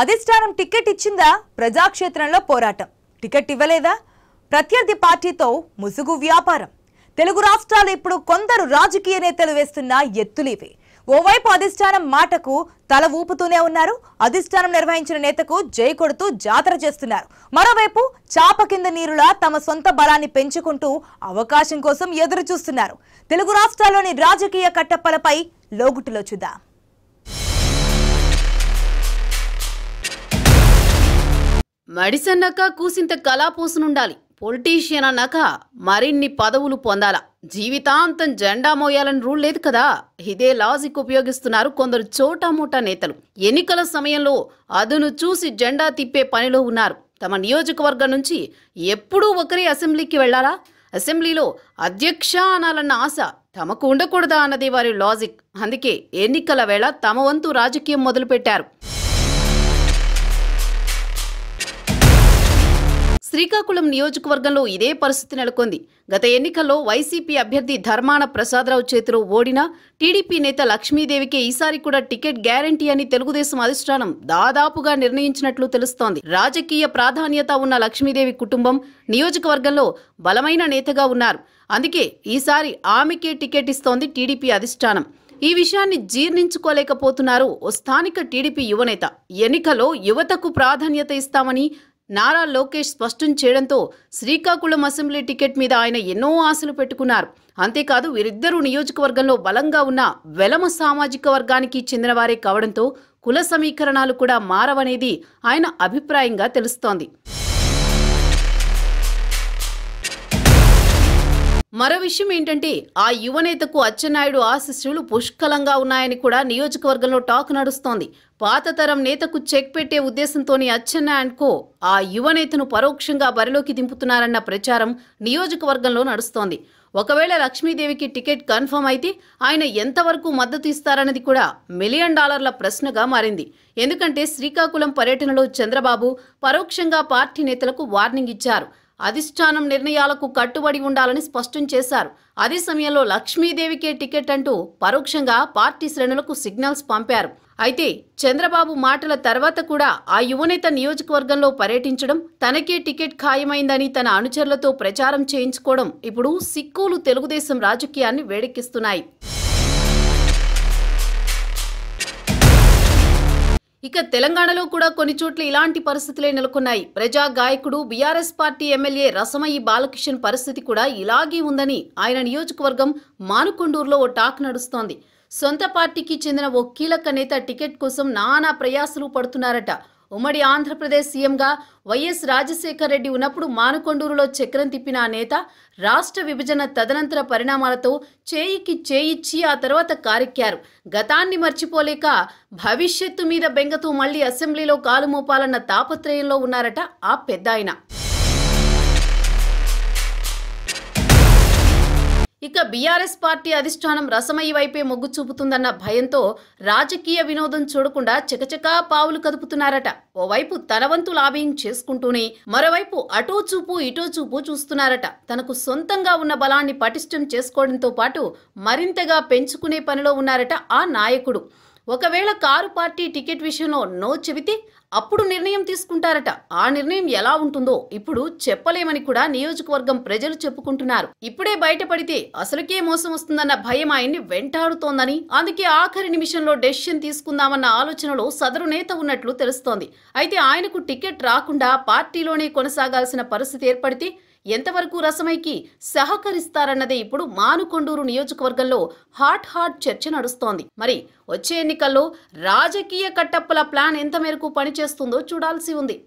అధిష్టానం టికెట్ ఇచ్చిందా ప్రజాక్షేత్రంలో పోరాటం టికెట్ ఇవ్వలేదా ప్రత్యర్థి పార్టీతో ముసుగు వ్యాపారం తెలుగు రాష్ట్రాలు ఇప్పుడు కొందరు రాజకీయ నేతలు వేస్తున్న ఎత్తులివి ఓవైపు అధిష్టానం మాటకు తల ఊపుతూనే ఉన్నారు అధిష్టానం నిర్వహించిన నేతకు జై కొడుతూ జాతర చేస్తున్నారు మరోవైపు చాప కింద నీరులా తమ సొంత బలాన్ని పెంచుకుంటూ అవకాశం కోసం ఎదురు చూస్తున్నారు తెలుగు రాష్ట్రాల్లోని రాజకీయ కట్టప్పలపై లోగుటులో చూద్దాం మడిసన్నాక కూసింత పోసునుండాలి పొలిటీషియన్ అన్నాక మరిన్ని పదవులు పొందాలా జీవితాంతం జెండా మోయాలని రూల్ లేదు కదా ఇదే లాజిక్ ఉపయోగిస్తున్నారు కొందరు చోటామోటా నేతలు ఎన్నికల సమయంలో అదును చూసి జెండా తిప్పే పనిలో ఉన్నారు తమ నియోజకవర్గం నుంచి ఎప్పుడూ ఒకరే అసెంబ్లీకి వెళ్లాలా అసెంబ్లీలో అధ్యక్ష అనాలన్న ఆశ తమకు ఉండకూడదా అన్నది వారి లాజిక్ అందుకే ఎన్నికల వేళ తమ వంతు రాజకీయం మొదలుపెట్టారు శ్రీకాకుళం నియోజకవర్గంలో ఇదే పరిస్థితి నెలకొంది గత ఎన్నికల్లో వైసీపీ అభ్యర్థి ధర్మాన ప్రసాదరావు చేతిలో ఓడిన టీడీపీ నేత లక్ష్మీదేవికి ఈసారి కూడా టికెట్ గ్యారంటీ అని తెలుగుదేశం అధిష్టానం దాదాపుగా నిర్ణయించినట్లు తెలుస్తోంది రాజకీయ ప్రాధాన్యత ఉన్న లక్ష్మీదేవి కుటుంబం నియోజకవర్గంలో బలమైన నేతగా ఉన్నారు అందుకే ఈసారి ఆమెకే టికెట్ ఇస్తోంది టీడీపీ అధిష్టానం ఈ విషయాన్ని జీర్ణించుకోలేకపోతున్నారు ఓ స్థానిక టీడీపీ యువనేత ఎన్నికలో యువతకు ప్రాధాన్యత ఇస్తామని నారా లోకేష్ స్పష్టం చేయడంతో శ్రీకాకుళం అసెంబ్లీ టికెట్ మీద ఆయన ఎన్నో ఆశలు పెట్టుకున్నారు అంతేకాదు వీరిద్దరూ నియోజకవర్గంలో బలంగా ఉన్న వెలమ సామాజిక వర్గానికి చెందినవారే కావడంతో కుల సమీకరణాలు కూడా మారవనేది ఆయన అభిప్రాయంగా తెలుస్తోంది మరో విషయం ఏంటంటే ఆ యువనేతకు అచ్చెన్నాయుడు ఆశిస్సులు పుష్కలంగా ఉన్నాయని కూడా నియోజకవర్గంలో టాక్ నడుస్తోంది పాత తరం నేతకు చెక్ పెట్టే ఉద్దేశంతోనే అచ్చెన్న అండ్ కో ఆ యువనేతను పరోక్షంగా బరిలోకి దింపుతున్నారన్న ప్రచారం నియోజకవర్గంలో నడుస్తోంది ఒకవేళ లక్ష్మీదేవికి టికెట్ కన్ఫర్మ్ అయితే ఆయన ఎంతవరకు మద్దతు ఇస్తారన్నది కూడా మిలియన్ డాలర్ల ప్రశ్నగా మారింది ఎందుకంటే శ్రీకాకుళం పర్యటనలో చంద్రబాబు పరోక్షంగా పార్టీ నేతలకు వార్నింగ్ ఇచ్చారు అధిష్టానం నిర్ణయాలకు కట్టుబడి ఉండాలని స్పష్టం చేశారు అదే సమయంలో లక్ష్మీదేవికే టికెట్ అంటూ పరోక్షంగా పార్టీ శ్రేణులకు సిగ్నల్స్ పంపారు అయితే చంద్రబాబు మాటల తర్వాత కూడా ఆ యువనేత నియోజకవర్గంలో పర్యటించడం తనకే టికెట్ ఖాయమైందని తన అనుచరులతో ప్రచారం చేయించుకోవడం ఇప్పుడు సిక్కులు తెలుగుదేశం రాజకీయాన్ని వేడెక్కిస్తున్నాయి ఇక తెలంగాణలో కూడా కొన్ని చోట్ల ఇలాంటి పరిస్థితులే నెలకొన్నాయి ప్రజా గాయకుడు బీఆర్ఎస్ పార్టీ ఎమ్మెల్యే రసమయ్యి బాలకిషన్ పరిస్థితి కూడా ఇలాగే ఉందని ఆయన నియోజకవర్గం మానుకొండూరులో ఓ టాక్ నడుస్తోంది సొంత పార్టీకి చెందిన ఓ కీలక నేత టికెట్ కోసం నానా ప్రయాసలు పడుతున్నారట ఉమ్మడి ఆంధ్రప్రదేశ్ సీఎంగా వైఎస్ రాజశేఖర రెడ్డి ఉన్నప్పుడు మానకొండూరులో చక్రం తిప్పిన ఆ నేత రాష్ట్ర విభజన తదనంతర పరిణామాలతో చేయికి చేయిచ్చి ఆ తర్వాత కారెక్కారు గతాన్ని మర్చిపోలేక భవిష్యత్తు మీద బెంగతో మళ్లీ అసెంబ్లీలో కాలు మోపాలన్న తాపత్రయంలో ఉన్నారట ఆ పెద్దాయన ఇక బీఆర్ఎస్ పార్టీ అధిష్టానం రసమయ్య వైపే మొగ్గు చూపుతుందన్న భయంతో రాజకీయ వినోదం చూడకుండా చకచకా పావులు కదుపుతున్నారట ఓవైపు తన వంతు లాభ్యం చేసుకుంటూనే మరోవైపు అటో చూపు ఇటో చూపు చూస్తున్నారట తనకు సొంతంగా ఉన్న బలాన్ని పటిష్టం చేసుకోవడంతో పాటు మరింతగా పెంచుకునే పనిలో ఉన్నారట ఆ నాయకుడు ఒకవేళ కారు పార్టీ టికెట్ విషయంలో నో చెబితే అప్పుడు నిర్ణయం తీసుకుంటారట ఆ నిర్ణయం ఎలా ఉంటుందో ఇప్పుడు చెప్పలేమని కూడా నియోజకవర్గం ప్రజలు చెప్పుకుంటున్నారు ఇప్పుడే బయటపడితే అసలుకే మోసం వస్తుందన్న భయం ఆయన్ని వెంటాడుతోందని అందుకే ఆఖరి నిమిషంలో డెసిషన్ తీసుకుందామన్న ఆలోచనలో సదరు నేత ఉన్నట్లు తెలుస్తోంది అయితే ఆయనకు టికెట్ రాకుండా పార్టీలోనే కొనసాగాల్సిన పరిస్థితి ఏర్పడితే ఎంతవరకు రసమైకి సహకరిస్తారన్నదే ఇప్పుడు మానుకొండూరు నియోజకవర్గంలో హాట్ హాట్ చర్చ నడుస్తోంది మరి వచ్చే ఎన్నికల్లో రాజకీయ కట్టప్పల ప్లాన్ ఎంత మేరకు పనిచేస్తుంది చేస్తుందో చూడాల్సి ఉంది